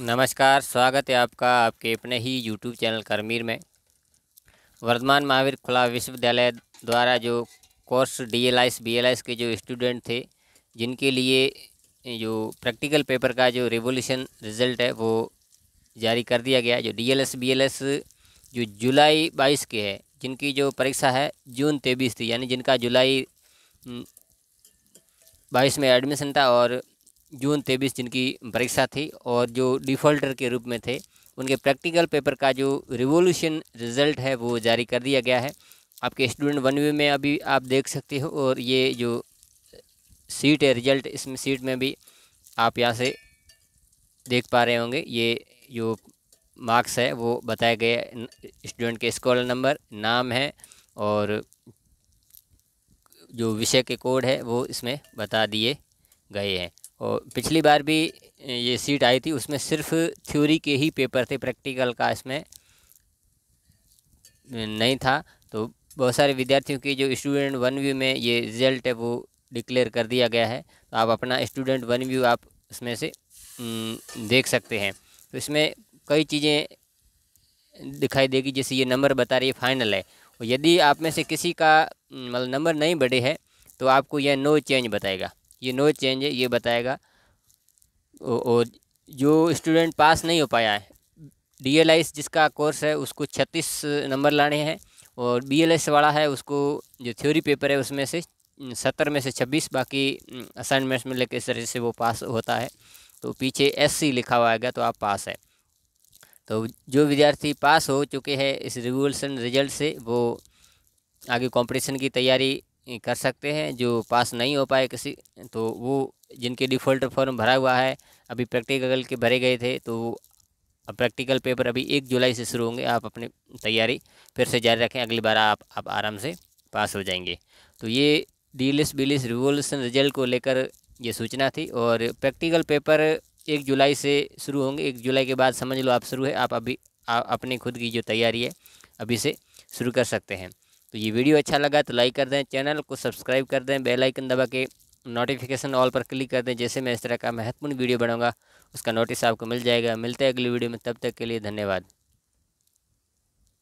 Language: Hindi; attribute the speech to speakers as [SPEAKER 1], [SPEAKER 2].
[SPEAKER 1] नमस्कार स्वागत है आपका आपके अपने ही यूट्यूब चैनल करमीर में वर्धमान महावीर खुला विश्वविद्यालय द्वारा जो course D L B L के जो स्टूडेंट थे जिनके लिए जो प्रैक्टिकल पेपर का जो रिवोल्यूशन रिजल्ट है वो जारी कर दिया गया जो D L S B L S जो जुलाई बाईस के है जिनकी जो परीक्षा है जून तेईस थी यानी जिनका जुलाई हम्म, बाईस में एडमिशन था और जून तेईस जिनकी परीक्षा थी और जो डिफ़ॉल्टर के रूप में थे उनके प्रैक्टिकल पेपर का जो रिवोल्यूशन रिज़ल्ट है वो जारी कर दिया गया है आपके स्टूडेंट वन वे में अभी आप देख सकते हो और ये जो सीट है रिज़ल्ट इसमें सीट में भी आप यहाँ से देख पा रहे होंगे ये जो मार्क्स है वो बताया गया स्टूडेंट के स्कॉलर नंबर नाम है और जो विषय के कोड है वो इसमें बता दिए गए हैं और पिछली बार भी ये सीट आई थी उसमें सिर्फ थ्योरी के ही पेपर थे प्रैक्टिकल का इसमें नहीं था तो बहुत सारे विद्यार्थियों की जो स्टूडेंट वन व्यू में ये रिजल्ट है वो डिक्लेयर कर दिया गया है तो आप अपना स्टूडेंट वन व्यू आप उसमें से देख सकते हैं तो इसमें कई चीज़ें दिखाई देगी जैसे ये नंबर बता रही है फाइनल है और यदि आप में से किसी का मतलब नंबर नहीं बढ़े है तो आपको यह नो चेंज बताएगा ये नो चेंज है ये बताएगा और जो स्टूडेंट पास नहीं हो पाया है डी एल जिसका कोर्स है उसको छत्तीस नंबर लाने हैं और बी एल एस वाला है उसको जो थ्योरी पेपर है उसमें से सत्तर में से छब्बीस बाकी असाइनमेंट्स हम्म, में लेकर इस तरह से वो पास होता है तो पीछे एस सी लिखा हुआ आएगा तो आप पास है तो जो विद्यार्थी पास हो चुके हैं इस रिवोल्यूशन रिजल्ट से वो आगे कंपटीशन की तैयारी कर सकते हैं जो पास नहीं हो पाए किसी तो वो जिनके डिफ़ॉल्ट फॉर्म भरा हुआ है अभी प्रैक्टिकल के भरे गए थे तो अब प्रैक्टिकल पेपर अभी एक जुलाई से शुरू होंगे आप अपनी तैयारी फिर से जारी रखें अगली बार आप आप आराम से पास हो जाएंगे तो ये डीलिस बिलिस रिवोल्यूशन रिजल्ट को लेकर ये सूचना थी और प्रैक्टिकल पेपर एक जुलाई से शुरू होंगे एक जुलाई के बाद समझ लो आप शुरू है आप अभी आप अपनी खुद की जो तैयारी है अभी से शुरू कर सकते हैं तो ये वीडियो अच्छा लगा तो लाइक कर दें चैनल को सब्सक्राइब कर दें बेल आइकन दबा के नोटिफिकेशन ऑल पर क्लिक कर दें जैसे मैं इस तरह का महत्वपूर्ण वीडियो बनाऊंगा उसका नोटिस आपको मिल जाएगा मिलते हैं अगली वीडियो में तब तक के लिए धन्यवाद